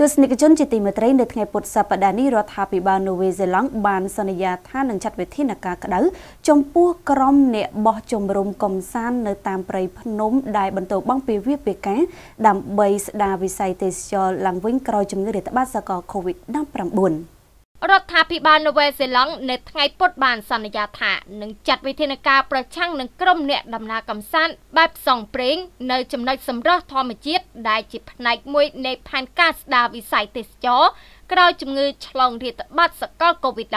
ទស្សនិកជនជាទីមេត្រីនៅថ្ងៃពុធសប្តាហ៍នេះរដ្ឋាភិបាលនូវេសេឡង់បានសន្យាថានឹងចាត់វិធានការក្តៅចំពោះក្រុមអ្នកបោះជំរំកំសាន្តនៅតាមព្រៃភ្នំដែលបន្តបង់ពីវាពីការដើម្បីស្ដារវិស័យទេសចរឡើងវិញក្រោយជំងឺរាតត្បាតសកល COVID-19 រដ្ឋាភិបាលនូវែលសេឡង់នៅថ្ងៃពុធបានសន្យាថានឹងចាត់វិធានការប្រឆាំងនឹងក្រុមអ្នកដំណើរកម្សាន្តបែបផ្សងព្រេងនៅចំណុចសម្រស់ធម្មជាតិដែលជាផ្នែកមួយនៃផែនការស្ដារវិស័យទេសចរក្រោយជំងឺឆ្លងរាតត្បាតសកល COVID-19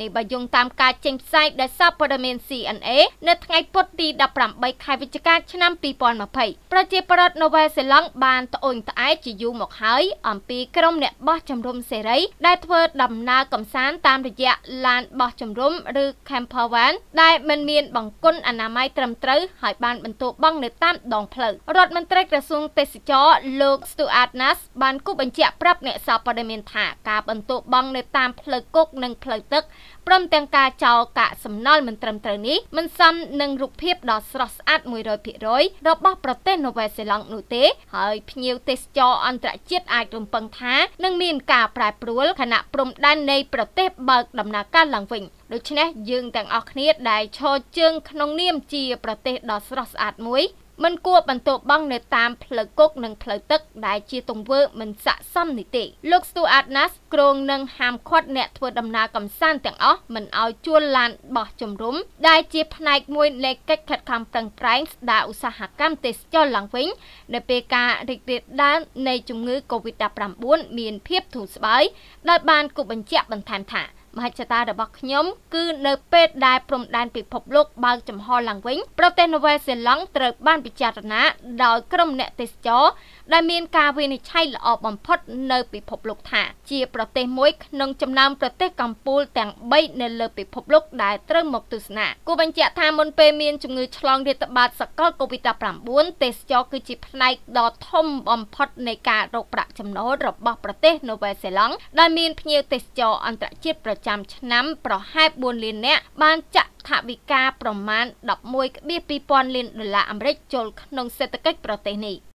នេះបើយោងតាមការចេញផ្សាយដោយសារព័ត៌មាន CNA នៅថ្ងៃពុធទី18ខែវិច្ឆិកាឆ្នាំ2020ប្រជាប្រដ្ឋនូវែលសេឡង់បានត្អូញត្អែជាយូរមកហើយអំពីក្រុមអ្នកបោះជំរំសេរីដែលធ្វើ ដំណើរកំសាន្តតាមរយៈឡានបោះជំរំឬ camper van ដែលមិនមាន បង្គន់អនាម័យត្រឹមត្រូវហើយបានបន្ទោបង់នៅតាមដងផ្លូវរដ្ឋមន្ត្រីក្រសួងទេសចរលោក Stuart Nas បានគូបញ្ជាក់ប្រាប់អ្នកសារព័ត៌មានថាការបន្ធូរបង់នៅតាមផ្លូវគោកនិងផ្លូវទឹកព្រមទាំងការចោលកាកសំណល់មិនត្រឹមត្រូវនេះមិនសមនឹងរូបភាពដ៏ស្រស់ស្អាត100%របស់ប្រទេសនូវែលសេឡង់នោះទេហើយភ្ញៀវទេសចរអន្តរជាតិអាចរំពឹងថានឹងមានការប្រែប្រួលខណៈព្រំដែននៃប្រទេសបើកដំណើរការឡើងវិញដូច្នេះយើងទាំងអស់គ្នាដែលឈរជើងក្នុងនាមជាប្រទេសដ៏ស្រស់ស្អាតមួយមិនគួរបន្ទោបង់នៅតាមផ្លូវគោកនិងផ្លូវទឹកដែលជាទង្វើមិនស័ក្តិសមនេះទេលោក Stuart Nas គ្រងនឹងហាមឃាត់អ្នកធ្វើដំណើរកំសាន្តទាំងអស់មិនឲ្យជួលឡានបោះជំរំដែលជាផ្នែកមួយនៃកិច្ចខិតខំប្រឹងប្រែងស្ដារឧស្សាហកម្មទេសចរឡើងវិញនៅពេលការរីករាលដាលនៃជំងឺ Covid-19 មានភាពធូរស្បើយដោយបានគូបញ្ជាក់បន្ថែមថាមហិច្ឆតារបស់ខ្ញុំ គឺនៅពេលដែលព្រំដែនពិភពលោកបើកចំហឡើងវិញប្រទេសនូវែលសេឡង់ត្រូវបានពិចារណាដោយក្រុមអ្នកទេសចរដែលមានការវិនិច្ឆ័យល្អបំផុត នៅ ពិភពលោកថាជាប្រទេសមួយក្នុងចំណោមប្រទេសកម្ពុជាទាំង3នៅលើពិភពលោកដែលត្រូវមកទស្សនាគូបញ្ជាក់ថាមុនពេលមានជំងឺឆ្លងរាតត្បាតសកល COVID-19 ទេសចរគឺជាផ្នែកដ៏ធំបំផុតនៃការរកប្រាក់ចំណូលរបស់ប្រទេសនូវែលសេឡង់ដែលមានភ្ញៀវទេសចរអន្តរជាតិប្រចាំចាំឆ្នាំប្រហែល4លាននាក់បានចាក់ថវិកាប្រមាណ11.2ពាន់លានដុល្លារអាមេរិកចូលក្នុងសេដ្ឋកិច្ចប្រទេសនេះ។